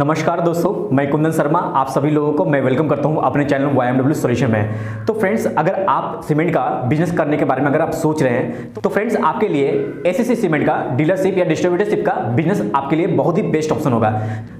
नमस्कार दोस्तों मैं कुंदन शर्मा आप सभी लोगों को मैं वेलकम करता हूं अपने channel Y M W solution में तो फ्रेंड्स अगर आप सीमेंट का बिजनेस करने के बारे में अगर आप सोच रहे हैं तो फ्रेंड्स आपके लिए एसीसी सीमेंट का डीलरशिप या डिस्ट्रीब्यूटरशिप का बिजनेस आपके लिए बहुत ही बेस्ट ऑप्शन होगा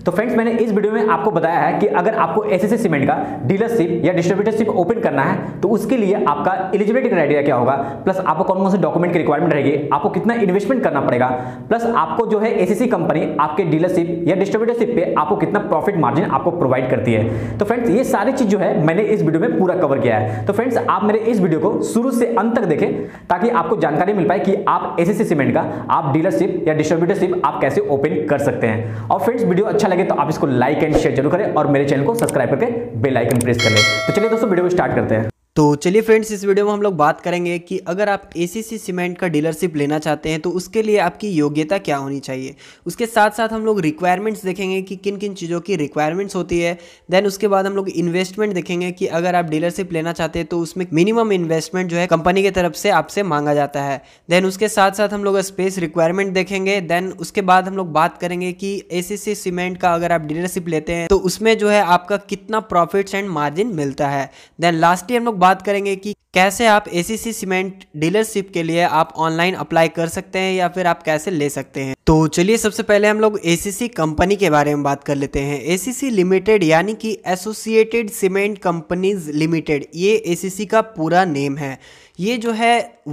तो फ्रेंड्स मैंने इस वीडियो में आपको बताया है कि अगर आपको एस सीमेंट का डीलरशिप या डिस्ट्रीब्यूटरशिप ओपन करना है तो उसके लिए आपका एलिजिबिलिटी क्राइटेरिया क्या होगा प्लस आपको कौन कौन से डॉक्यूमेंट की रिक्वायरमेंट रहेगी आपको कितना इन्वेस्टमेंट करना पड़ेगा प्लस आपको जो है एसीसी कंपनी आपके डीलरशिप या डिस्ट्रीब्यूटरशिप पे आपको कितना प्रॉफिट मार्जिन आपको प्रोवाइड करती है तो फ्रेंड्स ये सारी चीज जो है मैंने इस वीडियो में पूरा कवर किया है तो फ्रेंड्स आप मेरे इस वीडियो को शुरू से अंत तक देखें ताकि आपको जानकारी मिल पाए कि आप एस सीमेंट का आप डीलरशिप या डिस्ट्रीब्यूटरशिप आप कैसे ओपन कर सकते हैं और फ्रेंड्स वीडियो अच्छा लगे तो आप इसको लाइक एंड शेयर जरूर करें और मेरे चैनल को सब्सक्राइब करके बेल आइकन प्रेस कर लें तो चलिए दोस्तों वीडियो स्टार्ट करते हैं तो चलिए फ्रेंड्स इस वीडियो में हम लोग बात करेंगे कि अगर आप ए सीमेंट का डीलरशिप लेना चाहते हैं तो उसके लिए आपकी योग्यता क्या होनी चाहिए उसके साथ साथ हम लोग रिक्वायरमेंट्स देखेंगे कि किन किन चीज़ों की रिक्वायरमेंट्स होती है देन उसके बाद हम लोग इन्वेस्टमेंट देखेंगे कि अगर आप डीलरशिप लेना चाहते हैं तो उसमें मिनिमम इन्वेस्टमेंट जो है कंपनी की तरफ से आपसे मांगा जाता है देन उसके साथ साथ हम लोग स्पेस रिक्वायरमेंट देखेंगे देन उसके बाद हम लोग बात करेंगे कि ए सीमेंट का अगर आप डीलरशिप लेते हैं तो उसमें जो है आपका कितना प्रॉफिट्स एंड मार्जिन मिलता है देन लास्टली हम लोग बात करेंगे कि कैसे आप ए सीमेंट डीलरशिप के लिए आप ऑनलाइन अप्लाई कर सकते हैं या फिर आप कैसे ले सकते हैं तो चलिए सबसे पहले हम लोग ए कंपनी के बारे में बात कर लेते हैं ए लिमिटेड यानी कि एसोसिएटेड सीमेंट कंपनीज लिमिटेड ये ए का पूरा नेम है ये जो है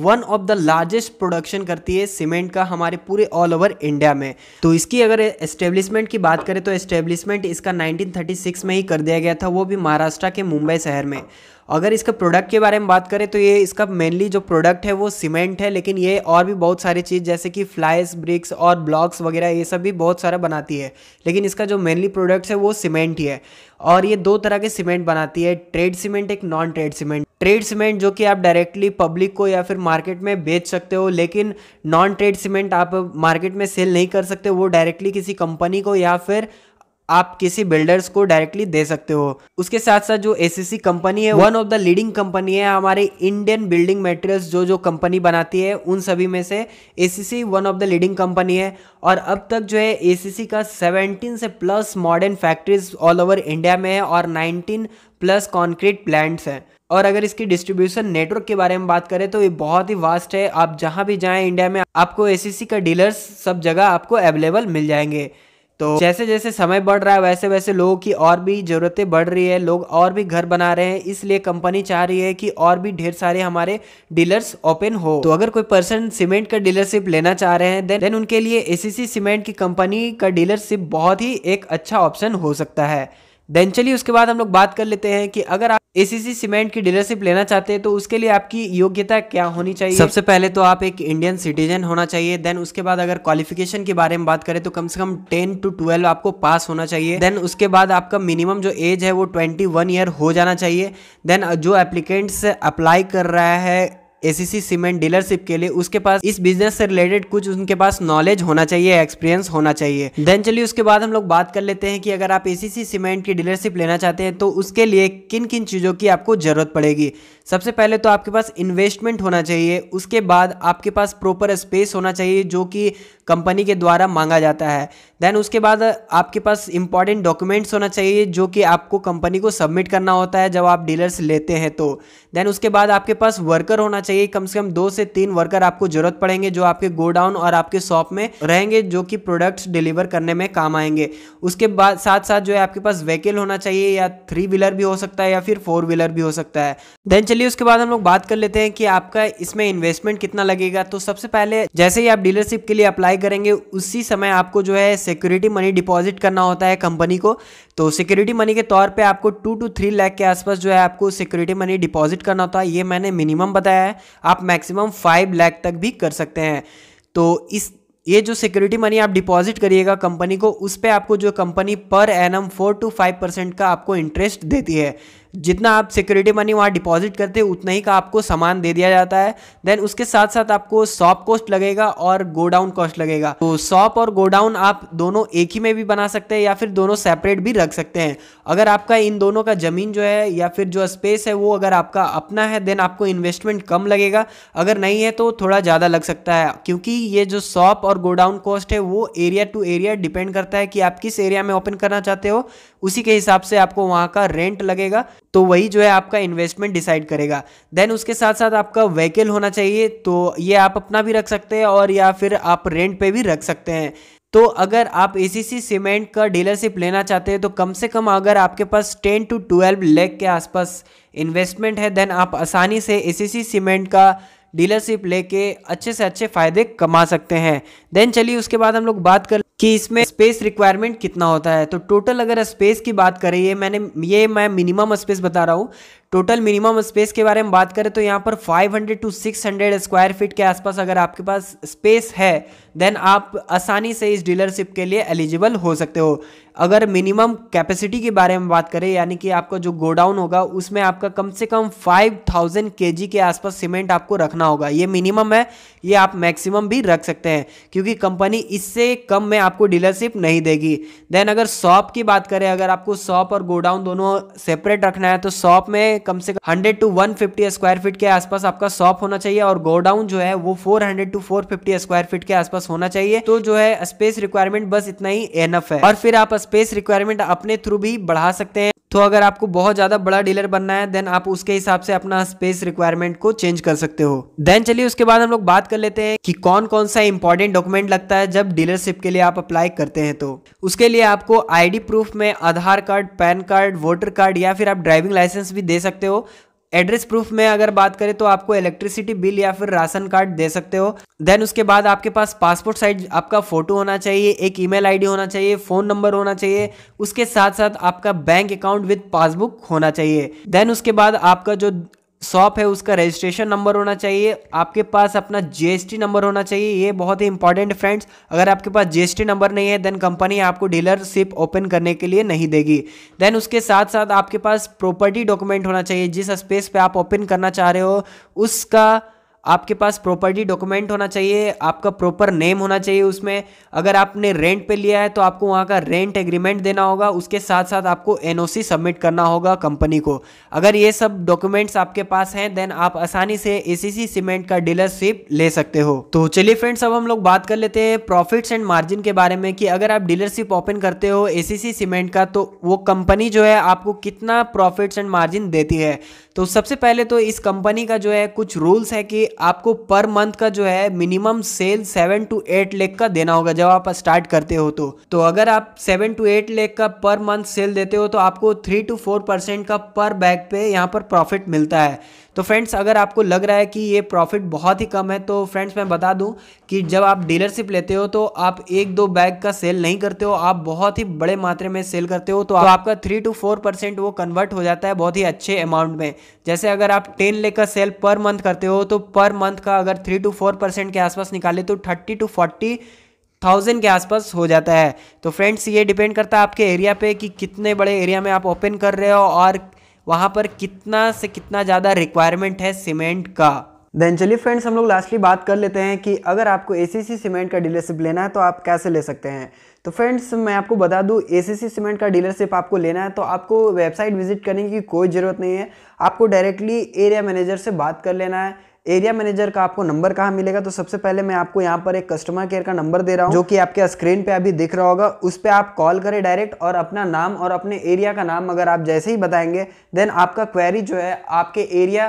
one of the largest production करती है सीमेंट का हमारे पूरे ऑल ओवर इंडिया में तो इसकी अगर एस्टेब्लिशमेंट की बात करें तो एस्टेब्लिशमेंट इसका 1936 में ही कर दिया गया था वो भी महाराष्ट्र के मुंबई शहर में अगर इसका प्रोडक्ट के बारे में बात करें तो ये इसका मेनली जो प्रोडक्ट है वो सीमेंट है लेकिन ये और भी बहुत सारी चीज़ जैसे कि फ्लाइस ब्रिक्स और ब्लॉक्स वगैरह ये सब भी बहुत सारा बनाती है लेकिन इसका जो मेनली प्रोडक्ट है वो सीमेंट ही है और ये दो तरह के सीमेंट बनाती है ट्रेड सीमेंट एक non trade cement trade cement जो कि आप डायरेक्टली पब्लिक को या फिर मार्केट में बेच सकते हो लेकिन नॉन ट्रेड सीमेंट आप मार्केट में सेल नहीं कर सकते वो डायरेक्टली किसी कंपनी को या फिर आप किसी बिल्डर्स को डायरेक्टली दे सकते हो उसके साथ साथ जो एसीसी कंपनी है one of the leading company है हमारे इंडियन बिल्डिंग मटेरियल्स जो जो कंपनी बनाती है उन सभी में से ACC one of the leading company है और अब तक जो है एसीसी का 17 से plus modern factories all over India में है और 19 प्लस कॉन्क्रीट प्लांट्स हैं और अगर इसकी डिस्ट्रीब्यूशन नेटवर्क के बारे में बात करें तो ये बहुत ही वास्ट है आप जहाँ भी जाएं इंडिया में आपको एसीसी का डीलर्स सब जगह आपको अवेलेबल मिल जाएंगे तो जैसे जैसे समय बढ़ रहा है वैसे वैसे लोगों की और भी ज़रूरतें बढ़ रही है लोग और भी घर बना रहे हैं इसलिए कंपनी चाह रही है कि और भी ढेर सारे हमारे डीलर्स ओपन हो तो अगर कोई पर्सन सीमेंट का डीलरशिप लेना चाह रहे हैं देन देन उनके लिए एसीसी सीमेंट की कंपनी का डीलरशिप बहुत ही एक अच्छा ऑप्शन हो सकता है देन चलिए उसके बाद हम लोग बात कर लेते हैं कि अगर आप एसीसी सीमेंट की डीलरशिप लेना चाहते हैं तो उसके लिए आपकी योग्यता क्या होनी चाहिए सबसे पहले तो आप एक इंडियन सिटीजन होना चाहिए देन उसके बाद अगर क्वालिफिकेशन के बारे में बात करें तो कम से कम टेन टू ट्वेल्व आपको पास होना चाहिए देन उसके बाद आपका मिनिमम जो एज है वो ट्वेंटी वन ईयर हो जाना चाहिए देन जो एप्लीकेंट्स अप्लाई कर रहा है एसीसी सीमेंट डीलरशिप के लिए उसके पास इस बिजनेस से रिलेटेड कुछ उनके पास नॉलेज होना चाहिए एक्सपीरियंस होना चाहिए देन चलिए उसके बाद हम लोग बात कर लेते हैं कि अगर आप एसीसी सीमेंट की डीलरशिप लेना चाहते हैं तो उसके लिए किन किन चीज़ों की आपको ज़रूरत पड़ेगी सबसे पहले तो आपके पास इन्वेस्टमेंट होना चाहिए उसके बाद आपके पास प्रॉपर स्पेस होना चाहिए जो कि कंपनी के द्वारा मांगा जाता है देन उसके बाद आपके पास इंपॉर्टेंट डॉक्यूमेंट्स होना चाहिए जो कि आपको कंपनी को सबमिट करना होता है जब आप डीलर्स लेते हैं तो देन उसके बाद आपके पास वर्कर होना चाहिए कम से कम दो से तीन वर्कर आपको जरूरत पड़ेंगे जो आपके गोडाउन और आपके शॉप में रहेंगे जो कि प्रोडक्ट्स डिलीवर करने में काम आएंगे उसके बाद साथ साथ जो है आपके पास व्हीकल होना चाहिए या थ्री व्हीलर भी हो सकता है या फिर फोर व्हीलर भी हो सकता है देन चलिए उसके बाद हम लोग बात कर लेते हैं कि आपका इसमें इन्वेस्टमेंट कितना लगेगा तो सबसे पहले जैसे ही आप डीलरशिप के लिए अप्लाई करेंगे उसी समय आपको जो है सिक्योरिटी मनी डिपॉजिट करना होता है कंपनी को तो सिक्योरिटी मनी के तौर पर आपको टू टू थ्री लाख के आसपास जो है आपको सिक्योरिटी मनी डिपॉजिट करना होता है ये मैंने मिनिमम बताया है आप मैक्सिमम फाइव लैख तक भी कर सकते हैं तो इस ये जो सिक्योरिटी मनी आप डिपॉजिट करिएगा कंपनी को उस पर आपको जो कंपनी पर N M four two five percent का आपको इंटरेस्ट देती है जितना आप सिक्योरिटी मनी वहाँ डिपॉजिट करते हैं उतना ही का आपको सामान दे दिया जाता है देन उसके साथ साथ आपको शॉप कॉस्ट लगेगा और गोडाउन कॉस्ट लगेगा तो शॉप और गोडाउन आप दोनों एक ही में भी बना सकते हैं या फिर दोनों सेपरेट भी रख सकते हैं अगर आपका इन दोनों का ज़मीन जो है या फिर जो स्पेस है वो अगर आपका अपना है देन आपको इन्वेस्टमेंट कम लगेगा अगर नहीं है तो थोड़ा ज़्यादा लग सकता है क्योंकि ये जो शॉप और गोडाउन कॉस्ट है वो एरिया टू एरिया डिपेंड करता है कि आप किस एरिया में ओपन करना चाहते हो उसी के हिसाब से आपको वहाँ का रेंट लगेगा तो वही जो है आपका इन्वेस्टमेंट डिसाइड करेगा देन उसके साथ साथ आपका व्हीकल होना चाहिए तो ये आप अपना भी रख सकते हैं और या फिर आप रेंट पे भी रख सकते हैं तो अगर आप ए सीमेंट का डीलरशिप लेना चाहते हैं तो कम से कम अगर आपके पास टेन टू ट्वेल्व लेख के आसपास इन्वेस्टमेंट है देन आप आसानी से ए सीमेंट का डीलरशिप लेके अच्छे से अच्छे फ़ायदे कमा सकते हैं देन चलिए उसके बाद हम लोग बात कर कि इसमें स्पेस रिक्वायरमेंट कितना होता है तो टोटल अगर स्पेस की बात करें ये मैंने ये मैं मिनिमम स्पेस बता रहा हूँ टोटल मिनिमम स्पेस के बारे में बात करें तो यहाँ पर 500 टू 600 स्क्वायर फीट के आसपास अगर आपके पास स्पेस है देन आप आसानी से इस डीलरशिप के लिए एलिजिबल हो सकते हो अगर मिनिमम कैपेसिटी के बारे में बात करें यानी कि आपका जो गोडाउन होगा उसमें आपका कम से कम 5000 के के आसपास सीमेंट आपको रखना होगा ये मिनिमम है ये आप मैक्सिमम भी रख सकते हैं क्योंकि कंपनी इससे कम में आपको डीलरशिप नहीं देगी देन अगर शॉप की बात करें अगर आपको शॉप और गोडाउन दोनों सेपरेट रखना है तो शॉप में कम से कम hundred to one fifty square feet के आसपास आपका शॉप होना चाहिए और गोडाउन जो है वो four hundred to four fifty square feet के आसपास होना चाहिए तो जो है स्पेस रिक्वायरमेंट बस इतना ही एनफ है और फिर आप स्पेस रिक्वायरमेंट अपने थ्रू भी बढ़ा सकते हैं तो अगर आपको बहुत ज़्यादा बड़ा डीलर बनना है देन आप उसके हिसाब से अपना स्पेस रिक्वायरमेंट को चेंज कर सकते हो देन चलिए उसके बाद हम लोग बात कर लेते हैं कि कौन कौन सा इंपॉर्टेंट डॉक्यूमेंट लगता है जब डीलरशिप के लिए आप अप्लाई करते हैं तो उसके लिए आपको आईडी प्रूफ में Aadhaar card PAN card voter card या फिर आप ड्राइविंग लाइसेंस भी दे सकते हो एड्रेस प्रूफ में अगर बात करें तो आपको इलेक्ट्रिसिटी बिल या फिर राशन कार्ड दे सकते हो देन उसके बाद आपके पास पासपोर्ट साइज आपका फोटो होना चाहिए एक ईमेल आईडी होना चाहिए फोन नंबर होना चाहिए उसके साथ साथ आपका बैंक अकाउंट विद पासबुक होना चाहिए देन उसके बाद आपका जो शॉप है उसका रजिस्ट्रेशन नंबर होना चाहिए आपके पास अपना जीएसटी नंबर होना चाहिए ये बहुत ही इंपॉर्टेंट फ्रेंड्स अगर आपके पास जीएसटी नंबर नहीं है देन कंपनी आपको डीलरशिप ओपन करने के लिए नहीं देगी देन उसके साथ साथ आपके पास प्रॉपर्टी डॉक्यूमेंट होना चाहिए जिस स्पेस पे आप ओपन करना चाह रहे हो उसका आपके पास प्रॉपर्टी डॉक्यूमेंट होना चाहिए आपका प्रॉपर नेम होना चाहिए उसमें अगर आपने रेंट पे लिया है तो आपको वहाँ का रेंट एग्रीमेंट देना होगा उसके साथ साथ आपको एन सबमिट करना होगा कंपनी को अगर ये सब डॉक्यूमेंट्स आपके पास हैं देन आप आसानी से ए सीमेंट का डीलरशिप ले सकते हो तो चलिए फ्रेंड्स अब हम लोग बात कर लेते हैं प्रॉफिट्स एंड मार्जिन के बारे में कि अगर आप डीलरशिप ओपन करते हो ए सीमेंट का तो वो कंपनी जो है आपको कितना प्रॉफिट्स एंड मार्जिन देती है तो सबसे पहले तो इस कंपनी का जो है कुछ रूल्स है कि आपको पर मंथ का जो है minimum sale seven to eight lakh का देना होगा जब आप स्टार्ट करते हो तो तो अगर आप सेवन टू एट लेख का पर मंथ सेल देते हो तो आपको थ्री टू फोर परसेंट का पर बैग पे यहाँ पर प्रॉफिट मिलता है तो फ्रेंड्स अगर आपको लग रहा है कि ये प्रॉफिट बहुत ही कम है तो फ्रेंड्स मैं बता दूं कि जब आप डीलरशिप लेते हो तो आप एक दो बैग का सेल नहीं करते हो आप बहुत ही बड़े मात्रा में सेल करते हो तो, तो आपका थ्री टू फोर परसेंट वो कन्वर्ट हो जाता है बहुत ही अच्छे अमाउंट में जैसे अगर आप टेन लेकर सेल पर मंथ करते हो तो पर मंथ का अगर थ्री टू फोर परसेंट के आसपास निकाले तो थर्टी टू फोर्टी थाउजेंड के आसपास हो जाता है तो फ्रेंड्स ये डिपेंड करता है आपके एरिया पे कि कितने बड़े एरिया में आप ओपन कर रहे हो और वहाँ पर कितना से कितना ज़्यादा रिक्वायरमेंट है सीमेंट का देन चलिए फ्रेंड्स हम लोग लास्टली बात कर लेते हैं कि अगर आपको ए सीमेंट का डीलरशिप लेना है तो आप कैसे ले सकते हैं तो फ्रेंड्स मैं आपको बता दूं ए सीमेंट का डीलरशिप आपको लेना है तो आपको वेबसाइट विजिट करने की कोई ज़रूरत नहीं है आपको डायरेक्टली एरिया मैनेजर से बात कर लेना है एरिया मैनेजर का आपको नंबर कहाँ मिलेगा तो सबसे पहले मैं आपको यहाँ पर एक कस्टमर केयर का नंबर दे रहा हूँ जो कि आपके स्क्रीन पे अभी दिख रहा होगा उस पर आप कॉल करें डायरेक्ट और अपना नाम और अपने एरिया का नाम अगर आप जैसे ही बताएंगे देन आपका क्वेरी जो है आपके एरिया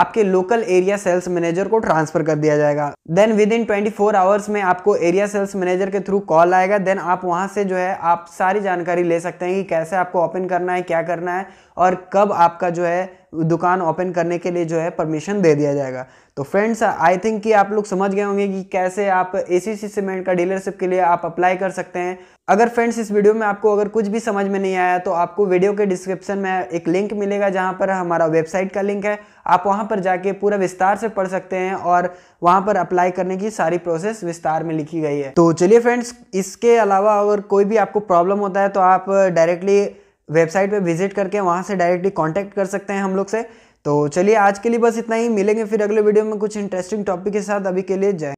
आपके लोकल एरिया सेल्स मैनेजर को ट्रांसफर कर दिया जाएगा then within twenty four hours में आपको एरिया सेल्स मैनेजर के थ्रू कॉल आएगा देन आप वहां से जो है आप सारी जानकारी ले सकते हैं कि कैसे आपको ओपन करना है क्या करना है और कब आपका जो है दुकान ओपन करने के लिए जो है परमिशन दे दिया जाएगा तो फ्रेंड्स आई थिंक कि आप लोग समझ गए होंगे कि कैसे आप ए सी सीमेंट का डीलरशिप के लिए आप अप्लाई कर सकते हैं अगर फ्रेंड्स इस वीडियो में आपको अगर कुछ भी समझ में नहीं आया तो आपको वीडियो के डिस्क्रिप्शन में एक लिंक मिलेगा जहां पर हमारा वेबसाइट का लिंक है आप वहां पर जाके पूरा विस्तार से पढ़ सकते हैं और वहां पर अप्लाई करने की सारी प्रोसेस विस्तार में लिखी गई है तो चलिए फ्रेंड्स इसके अलावा अगर कोई भी आपको प्रॉब्लम होता है तो आप डायरेक्टली वेबसाइट पर विजिट करके वहाँ से डायरेक्टली कॉन्टैक्ट कर सकते हैं हम लोग से तो चलिए आज के लिए बस इतना ही मिलेंगे फिर अगले वीडियो में कुछ इंटरेस्टिंग टॉपिक के साथ अभी के लिए जय